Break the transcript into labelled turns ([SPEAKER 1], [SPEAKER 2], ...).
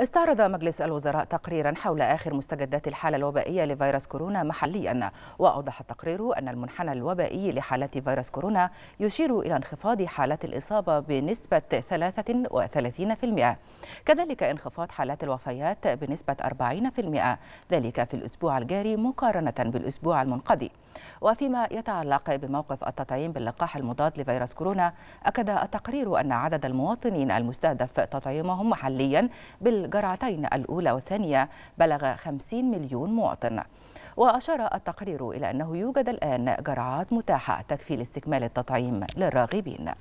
[SPEAKER 1] استعرض مجلس الوزراء تقريرا حول آخر مستجدات الحالة الوبائية لفيروس كورونا محليا وأوضح التقرير أن المنحنى الوبائي لحالات فيروس كورونا يشير إلى انخفاض حالات الإصابة بنسبة 33% كذلك انخفاض حالات الوفيات بنسبة 40% ذلك في الأسبوع الجاري مقارنة بالأسبوع المنقضي وفيما يتعلق بموقف التطعيم باللقاح المضاد لفيروس كورونا أكد التقرير أن عدد المواطنين المستهدف تطعيمهم محليا بالجرعتين الأولى والثانية بلغ 50 مليون مواطن وأشار التقرير إلى أنه يوجد الآن جرعات متاحة تكفي لاستكمال التطعيم للراغبين